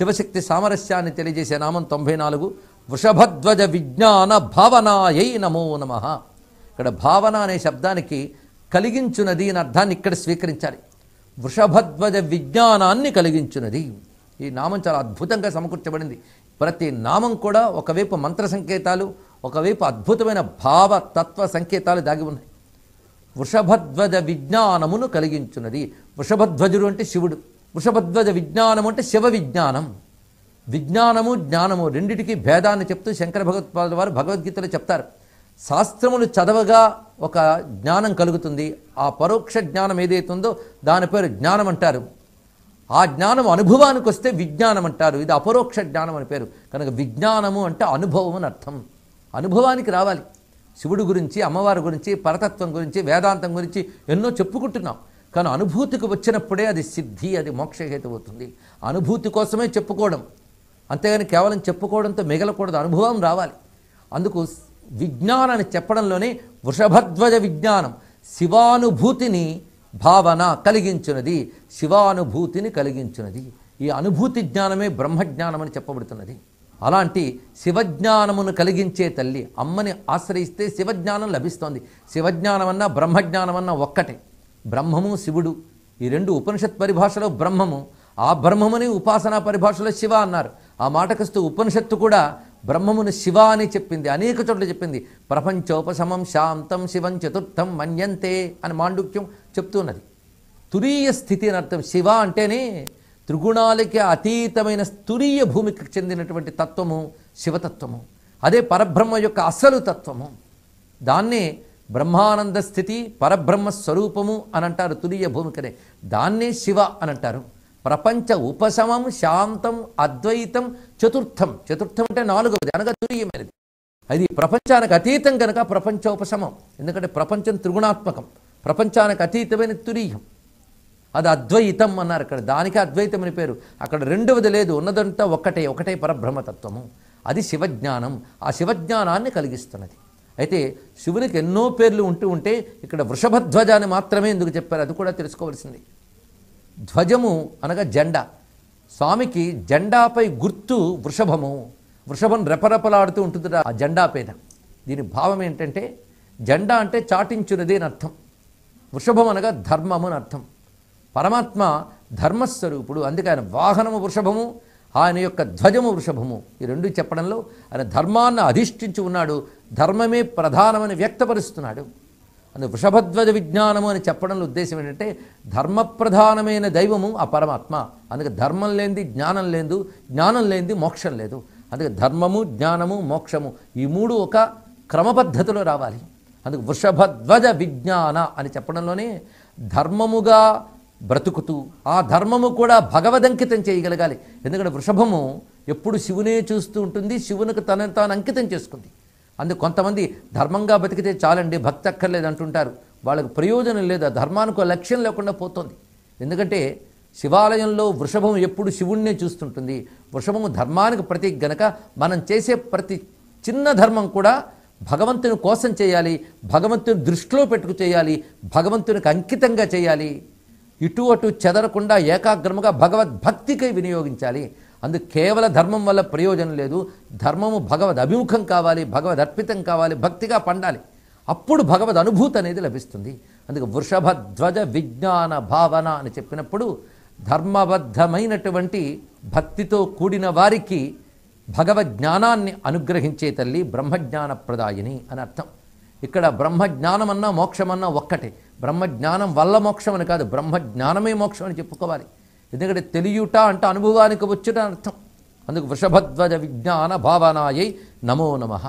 శివశక్తి సామరస్యాన్ని తెలియజేసే నామం తొంభై నాలుగు వృషభధ్వజ విజ్ఞాన భావనాయై నమో నమ ఇక్కడ భావన అనే శబ్దానికి కలిగించునది అని అర్థాన్ని ఇక్కడ స్వీకరించాలి వృషభధ్వజ విజ్ఞానాన్ని కలిగించున్నది ఈ నామం చాలా అద్భుతంగా సమకూర్చబడింది ప్రతి నామం కూడా ఒకవైపు మంత్ర సంకేతాలు ఒకవైపు అద్భుతమైన భావ తత్వ సంకేతాలు దాగి ఉన్నాయి వృషభధ్వజ విజ్ఞానమును కలిగించున్నది వృషభధ్వజుడు అంటే శివుడు వృషభధ్వజ విజ్ఞానం అంటే శివ విజ్ఞానం విజ్ఞానము జ్ఞానము రెండిటికీ భేదాన్ని చెప్తూ శంకర భగవత్పాదుల వారు భగవద్గీతలో చెప్తారు శాస్త్రములు చదవగా ఒక జ్ఞానం కలుగుతుంది ఆ పరోక్ష జ్ఞానం ఏదైతే ఉందో దాని పేరు జ్ఞానం అంటారు ఆ జ్ఞానం అనుభవానికి వస్తే విజ్ఞానం అంటారు ఇది అపరోక్ష జ్ఞానం అని పేరు కనుక విజ్ఞానము అంటే అనుభవం అని అర్థం అనుభవానికి రావాలి శివుడు గురించి అమ్మవారి గురించి పరతత్వం గురించి వేదాంతం గురించి ఎన్నో చెప్పుకుంటున్నాం కానీ అనుభూతికి వచ్చినప్పుడే అది సిద్ధి అది మోక్షహేతు అవుతుంది అనుభూతి కోసమే చెప్పుకోవడం అంతేగాని కేవలం చెప్పుకోవడంతో మిగలకూడదు అనుభవం రావాలి అందుకు విజ్ఞానాన్ని చెప్పడంలోనే వృషభధ్వజ విజ్ఞానం శివానుభూతిని భావన కలిగించినది శివానుభూతిని కలిగించినది ఈ అనుభూతి జ్ఞానమే బ్రహ్మజ్ఞానం అని చెప్పబడుతున్నది అలాంటి శివజ్ఞానమును కలిగించే తల్లి అమ్మని ఆశ్రయిస్తే శివజ్ఞానం లభిస్తోంది శివజ్ఞానమన్నా బ్రహ్మజ్ఞానమన్నా ఒక్కటే బ్రహ్మము శివుడు ఈ రెండు ఉపనిషత్ పరిభాషలో బ్రహ్మము ఆ బ్రహ్మముని ఉపాసనా పరిభాషలో శివ అన్నారు ఆ మాటకస్తు ఉపనిషత్తు కూడా బ్రహ్మముని శివ అని చెప్పింది అనేక చోట్ల చెప్పింది ప్రపంచోపశమం శాంతం శివం చతుర్థం మన్యంతే అని మాండుక్యం చెప్తున్నది తురీయ స్థితి అని అర్థం శివ అంటేనే త్రిగుణాలకి అతీతమైన తురీయ భూమికి చెందినటువంటి తత్వము శివతత్వము అదే పరబ్రహ్మ యొక్క అసలు తత్వము దాన్నే బ్రహ్మానంద స్థితి పరబ్రహ్మ స్వరూపము అని అంటారు తులీయ భూమికనే దాన్నే శివ అని అంటారు ప్రపంచ ఉపశమం శాంతం అద్వైతం చతుర్థం చతుర్థం అంటే నాలుగవది అనగా తులీయమైనది అది ప్రపంచానికి అతీతం కనుక ప్రపంచోపశమం ఎందుకంటే ప్రపంచం త్రిగుణాత్మకం ప్రపంచానికి అతీతమైన తురీయం అది అద్వైతం అన్నారు అక్కడ దానికి అద్వైతం అని పేరు అక్కడ రెండవది లేదు ఉన్నదంతా ఒకటే ఒకటే పరబ్రహ్మతత్వము అది శివజ్ఞానం ఆ శివజ్ఞానాన్ని కలిగిస్తున్నది అయితే శివునికి ఎన్నో పేర్లు ఉంటూ ఉంటే ఇక్కడ వృషభధ్వజాన్ని మాత్రమే ఎందుకు చెప్పారు అది కూడా తెలుసుకోవాల్సింది ధ్వజము అనగా జెండా స్వామికి జెండాపై గుర్తు వృషభము వృషభం రెపరెపలాడుతూ ఉంటుంది ఆ జెండా పైన దీని భావం ఏంటంటే జెండా అంటే చాటించునది అని అర్థం వృషభం అనగా ధర్మము అని అర్థం పరమాత్మ ధర్మస్వరూపుడు అందుకే ఆయన వాహనము వృషభము ఆయన యొక్క ధ్వజము వృషభము ఈ రెండు చెప్పడంలో ఆయన ధర్మాన్ని అధిష్ఠించి ఉన్నాడు ధర్మమే ప్రధానమని వ్యక్తపరుస్తున్నాడు అని వృషభధ్వజ విజ్ఞానము అని చెప్పడంలో ఉద్దేశం ఏంటంటే ధర్మప్రధానమైన దైవము ఆ పరమాత్మ అందుకే ధర్మం లేనిది జ్ఞానం లేదు జ్ఞానం లేనిది మోక్షం లేదు అందుకే ధర్మము జ్ఞానము మోక్షము ఈ మూడు ఒక క్రమపద్ధతిలో రావాలి అందుకు వృషభధ్వజ విజ్ఞాన అని చెప్పడంలోనే ధర్మముగా బ్రతుకుతూ ఆ ధర్మము కూడా భగవదంకితం చేయగలగాలి ఎందుకంటే వృషభము ఎప్పుడు శివునే చూస్తూ ఉంటుంది శివునికి తనను తాను అంకితం చేసుకుంది అందు కొంతమంది ధర్మంగా బతికితే చాలండి భక్తి అక్కర్లేదు అంటుంటారు వాళ్ళకు ప్రయోజనం లేదా ధర్మానికి లక్ష్యం లేకుండా పోతుంది ఎందుకంటే శివాలయంలో వృషభం ఎప్పుడు శివుణ్ణే చూస్తుంటుంది వృషభము ధర్మానికి ప్రతీక గనక మనం చేసే ప్రతి చిన్న ధర్మం కూడా భగవంతుని కోసం చేయాలి భగవంతుని దృష్టిలో పెట్టుకు చేయాలి భగవంతునికి అంకితంగా చేయాలి ఇటు అటు చెదరకుండా ఏకాగ్రముగా భగవద్భక్తికై వినియోగించాలి అందుకు కేవల ధర్మం వల్ల ప్రయోజనం లేదు ధర్మము భగవద్ అభిముఖం కావాలి భగవద్ అర్పితం కావాలి భక్తిగా పండాలి అప్పుడు భగవద్ అనుభూతి అనేది లభిస్తుంది అందుకు వృషభధ్వజ విజ్ఞాన భావన అని చెప్పినప్పుడు ధర్మబద్ధమైనటువంటి భక్తితో కూడిన వారికి భగవజ్ఞానాన్ని అనుగ్రహించే తల్లి బ్రహ్మజ్ఞాన ప్రదాయిని అని అర్థం ఇక్కడ బ్రహ్మజ్ఞానం అన్నా మోక్షమన్నా ఒక్కటే బ్రహ్మజ్ఞానం వల్ల మోక్షం అని కాదు బ్రహ్మజ్ఞానమే మోక్షం అని చెప్పుకోవాలి ఎందుకంటే తెలియుట అంటే అనుభవానికి వచ్చుట అర్థం అందుకు వృషభధ్వజ విజ్ఞాన భావనాయై నమో నమ